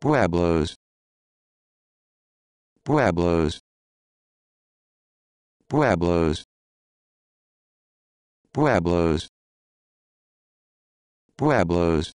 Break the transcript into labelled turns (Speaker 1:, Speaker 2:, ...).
Speaker 1: Pueblos. Pueblos. Pueblos. Pueblos. Pueblos.